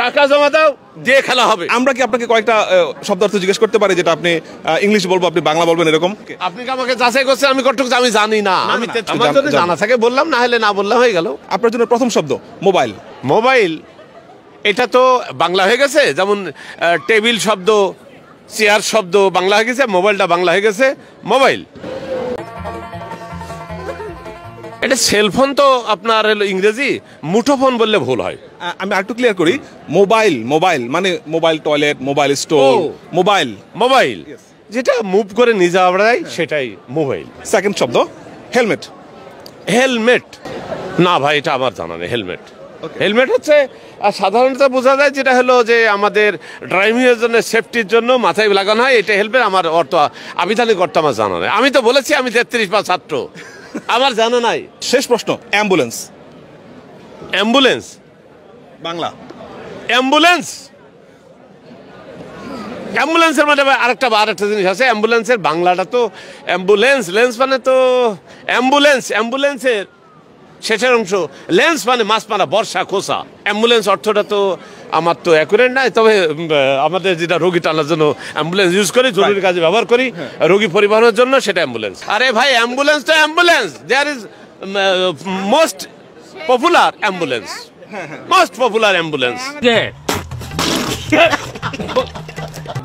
টাকা জমা দাও দিয়ে খেলা হবে আমরা কি আপনাকে কয়েকটা শব্দার্থ জিজ্ঞেস করতে পারি যেটা আপনি ইংলিশ বলবো আপনি বাংলা বলবেন এরকম আপনি কি আমাকে যাচাই করছেন আমি কতটুকু আমি জানি না আমি আমার জন্য জানা থাকে বললাম না হলে না বললাম হয়ে গেল আপনার জন্য প্রথম শব্দ মোবাইল মোবাইল এটা তো বাংলা হয়ে গেছে যেমন টেবিল শব্দ চেয়ার শব্দ বাংলা হয়ে গেছে মোবাইলটা বাংলা হয়ে গেছে মোবাইল এটা সেলফোন তো আপনার ইংরেজি মুঠোফোন বললে ভুল হয় আমি আর একটু ক্লিয়ার করি মোবাইল মোবাইল মানে mobile toilet mobile store mobile mobile যেটা মুভ করে নিজে যাওয়া সেটাই মোবাইল সেকেন্ড শব্দ হেলমেট হেলমেট না ভাই এটা আমার জানা নেই হেলমেট হেলমেট হচ্ছে সাধারণত বোঝা যায় যেটা হলো যে আমাদের ড্রাইভিংয়ের জন্য সেফটির জন্য মাথায় লাগানো হয় এটা হেলমেট আমার অর্থ আবিধানিক অর্থ আমার জানা নেই আমি তো বলেছি আমি তেত্রিশ বা ছাত্র আমার জানা নাই শেষ প্রশ্ন অ্যাম্বুলেন্স অ্যাম্বুলেন্স বাংলা অ্যাম্বুলেন্স অ্যাম্বুলেন্সের মধ্যে মানে আরেকটা আরেকটা জিনিস আছে অ্যাম্বুলেন্সের বাংলাটা তো অ্যাম্বুলেন্স লেন্স মানে তো অ্যাম্বুলেন্স অ্যাম্বুলেন্সের শেষের অংশ লেন্স মানে মাছ মারা বর্ষা খোসা অ্যাম্বুলেন্স অর্থটা তো আমার তো অ্যাকুরেন্ট নাই তবে আমাদের যেটা রোগী টানার জন্য অ্যাম্বুলেন্স ইউজ করি জরুরি কাজে ব্যবহার করি হ্যাঁ। রোগী পরিবহনের জন্য সেটা অ্যাম্বুলেন্স আরে ভাই তো ambulance there is most popular ambulance most popular ambulance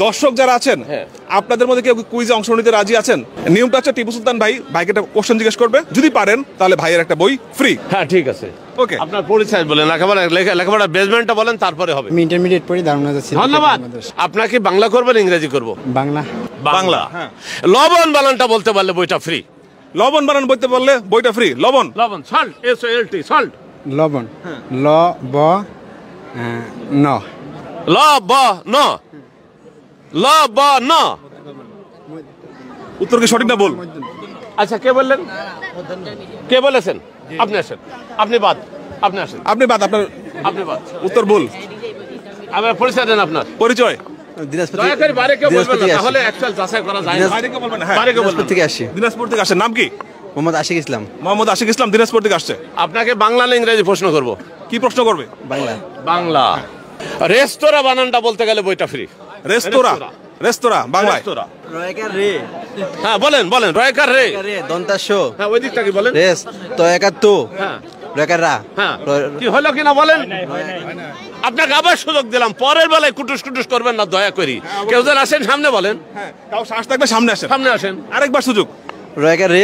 দর্শক যারা আছেন হ্যাঁ। আপনাদের মধ্যে কেউ কুইজে অংশ নিতে রাজি আছেন নিয়মটা হচ্ছে টিপু সুলতান ভাই ভাইকে একটা কোশ্চেন জিজ্ঞেস করবে যদি পারেন তাহলে ভাইয়ের একটা বই ফ্রি হ্যাঁ ঠিক আছে ওকে আপনার পরিচয় বলেন লেখাপড়া বেজমেন্টটা বলেন তারপরে হবে আমি ইন্টারমিডিয়েট পড়ি দারুণা যাচ্ছি ধন্যবাদ আপনাকে বাংলা করবেন ইংরেজি করব বাংলা বাংলা হ্যাঁ। লবণ বানানটা বলতে পারলে বইটা ফ্রি লবণ বানান বলতে পারলে বইটা ফ্রি লবণ লবণ salt S L T salt লবণ হ্যাঁ। ল ব ন ল ব ন ল ব ন উত্তর কি সঠিক না বল আচ্ছা কে বললেন কে বলেছেন আপনি আসেন আপনি বাদ আপনি আসেন আপনি বাদ আপনার আপনি বাদ উত্তর বল আমার পরিচয় দেন আপনার পরিচয় হ্যাঁ, রেস্তোরা বানানটা বলতে গেলে বইটা ফ্রি রেস্তোরা রেস্তোরাঁ বাংলায় হ্যাঁ বলেন বলেন রয়কার রে রে শো হ্যাঁ ওই দিকটা কি বলেন রেস তো একার হ্যাঁ রয়েকার রা হ্যাঁ। কি হলো বলেন আপনাকে আবার সুযোগ দিলাম পরের বেলায় কুটুস কুটুস করবেন না দয়া করি হ্যাঁ, কেউ আসেন সামনে বলেন হ্যাঁ কাউ সামনে আসেন সামনে আসেন আরেকবার সুযোগ রয়কার রে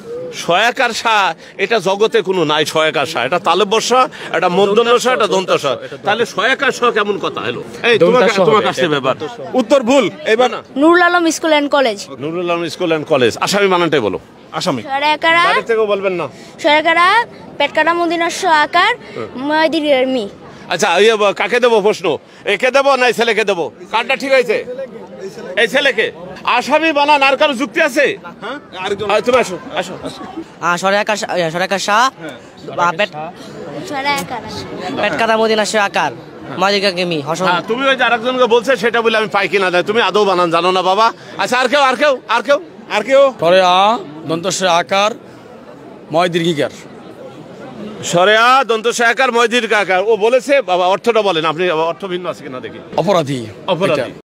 সয়াকার শাহ এটা জগতে কোনো নাই সয়াকার শাহ এটা তালে বর্ষা এটা মন্দন সাহা এটা দন্ত শাহ তাহলে সয়াকার শাহ কেমন কথা হলো এই তোমাকে তোমার কাছে ব্যাপার উত্তর ভুল এবার না Nurul Alam school and college Nurul Alam school and college আসামি মানানটাই বলো আসামি বাড়ি থেকেও বলবেন না সয়াকারা পেটকাটা মদিনার সয়াকার ময়দিরের মি আচ্ছা ইয়ে, কাকে দেবো প্রশ্ন একে দেবো না ছেলেকে দেবো কারটা ঠিক হয়েছে এই ছেলেকে আসামি বানান আর কারো যুক্তি আছে হ্যাঁ? তুমি হ্যাঁ। আকার হ্যাঁ। তুমি আদৌ বানান জানো না বাবা আচ্ছা আর কেউ আর কেউ আর কেউ আর কেউ সরে আকার সরে আ আকার আকার ও বলেছে বাবা অর্থটা বলেন আপনি অর্থ ভিন্ন আছে কিনা দেখি অপরাধী অপরাধী